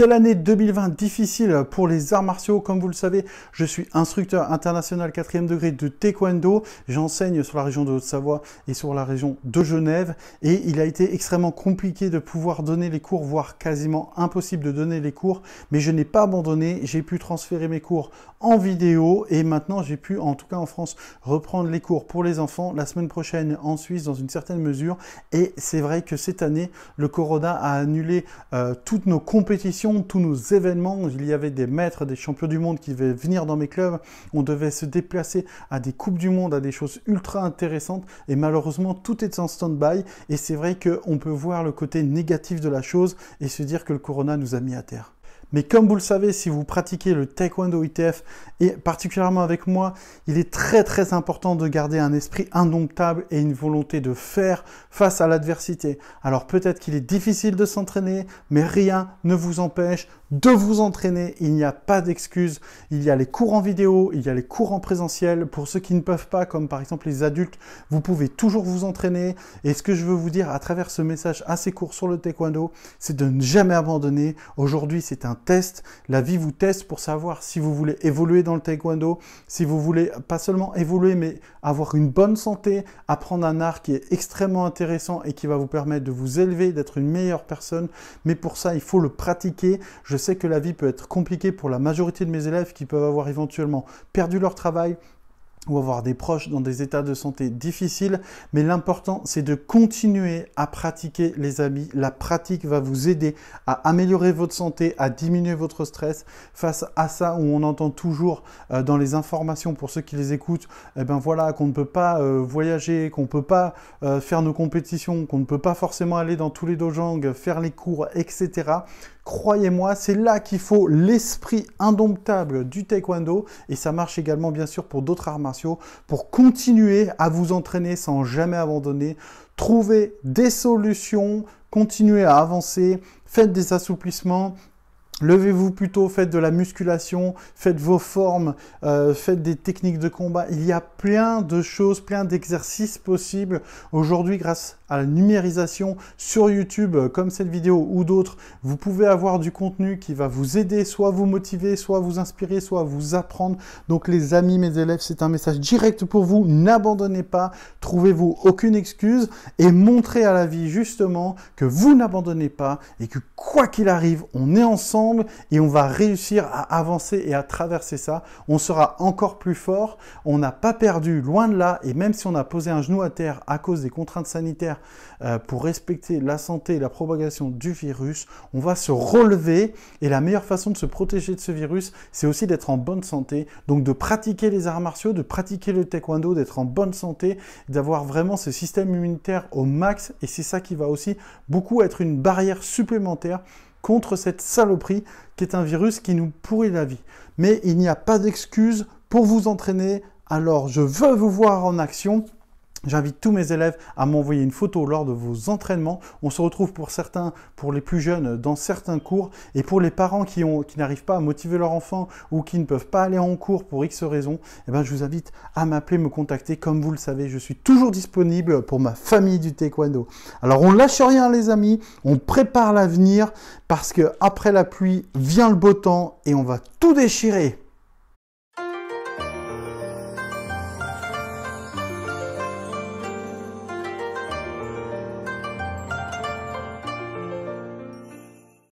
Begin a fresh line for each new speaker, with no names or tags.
Quelle année 2020 difficile pour les arts martiaux. Comme vous le savez, je suis instructeur international 4e degré de taekwondo. J'enseigne sur la région de Haute-Savoie et sur la région de Genève. Et il a été extrêmement compliqué de pouvoir donner les cours, voire quasiment impossible de donner les cours. Mais je n'ai pas abandonné. J'ai pu transférer mes cours en vidéo. Et maintenant, j'ai pu, en tout cas en France, reprendre les cours pour les enfants la semaine prochaine en Suisse dans une certaine mesure. Et c'est vrai que cette année, le Corona a annulé euh, toutes nos compétitions tous nos événements. Il y avait des maîtres, des champions du monde qui venaient venir dans mes clubs. On devait se déplacer à des Coupes du Monde, à des choses ultra intéressantes. Et malheureusement, tout est en stand-by. Et c'est vrai qu'on peut voir le côté négatif de la chose et se dire que le Corona nous a mis à terre. Mais comme vous le savez, si vous pratiquez le taekwondo ITF, et particulièrement avec moi, il est très très important de garder un esprit indomptable et une volonté de faire face à l'adversité. Alors peut-être qu'il est difficile de s'entraîner, mais rien ne vous empêche de vous entraîner. Il n'y a pas d'excuses. Il y a les cours en vidéo, il y a les cours en présentiel. Pour ceux qui ne peuvent pas, comme par exemple les adultes, vous pouvez toujours vous entraîner. Et ce que je veux vous dire à travers ce message assez court sur le taekwondo, c'est de ne jamais abandonner. Aujourd'hui, c'est un test. La vie vous teste pour savoir si vous voulez évoluer dans le taekwondo, si vous voulez pas seulement évoluer, mais avoir une bonne santé, apprendre un art qui est extrêmement intéressant et qui va vous permettre de vous élever, d'être une meilleure personne. Mais pour ça, il faut le pratiquer. Je sais que la vie peut être compliquée pour la majorité de mes élèves qui peuvent avoir éventuellement perdu leur travail, ou avoir des proches dans des états de santé difficiles, mais l'important c'est de continuer à pratiquer les habits. La pratique va vous aider à améliorer votre santé, à diminuer votre stress. Face à ça où on entend toujours euh, dans les informations pour ceux qui les écoutent, eh ben voilà qu'on ne peut pas euh, voyager, qu'on ne peut pas euh, faire nos compétitions, qu'on ne peut pas forcément aller dans tous les dojangs, faire les cours, etc. Croyez-moi, c'est là qu'il faut l'esprit indomptable du taekwondo et ça marche également bien sûr pour d'autres arts martiaux pour continuer à vous entraîner sans jamais abandonner, trouver des solutions, continuer à avancer, faites des assouplissements, Levez-vous plutôt, faites de la musculation, faites vos formes, euh, faites des techniques de combat. Il y a plein de choses, plein d'exercices possibles. Aujourd'hui, grâce à la numérisation sur YouTube, euh, comme cette vidéo ou d'autres, vous pouvez avoir du contenu qui va vous aider, soit vous motiver, soit vous inspirer, soit vous apprendre. Donc les amis, mes élèves, c'est un message direct pour vous. N'abandonnez pas, trouvez-vous aucune excuse et montrez à la vie justement que vous n'abandonnez pas et que quoi qu'il arrive, on est ensemble et on va réussir à avancer et à traverser ça. On sera encore plus fort. On n'a pas perdu, loin de là. Et même si on a posé un genou à terre à cause des contraintes sanitaires euh, pour respecter la santé et la propagation du virus, on va se relever. Et la meilleure façon de se protéger de ce virus, c'est aussi d'être en bonne santé. Donc de pratiquer les arts martiaux, de pratiquer le taekwondo, d'être en bonne santé, d'avoir vraiment ce système immunitaire au max. Et c'est ça qui va aussi beaucoup être une barrière supplémentaire contre cette saloperie qui est un virus qui nous pourrit la vie. Mais il n'y a pas d'excuse pour vous entraîner, alors je veux vous voir en action J'invite tous mes élèves à m'envoyer une photo lors de vos entraînements. On se retrouve pour certains, pour les plus jeunes, dans certains cours. Et pour les parents qui, ont, qui n'arrivent pas à motiver leur enfant ou qui ne peuvent pas aller en cours pour X raisons, eh ben, je vous invite à m'appeler, me contacter. Comme vous le savez, je suis toujours disponible pour ma famille du taekwondo. Alors on lâche rien les amis, on prépare l'avenir parce que après la pluie vient le beau temps et on va tout déchirer.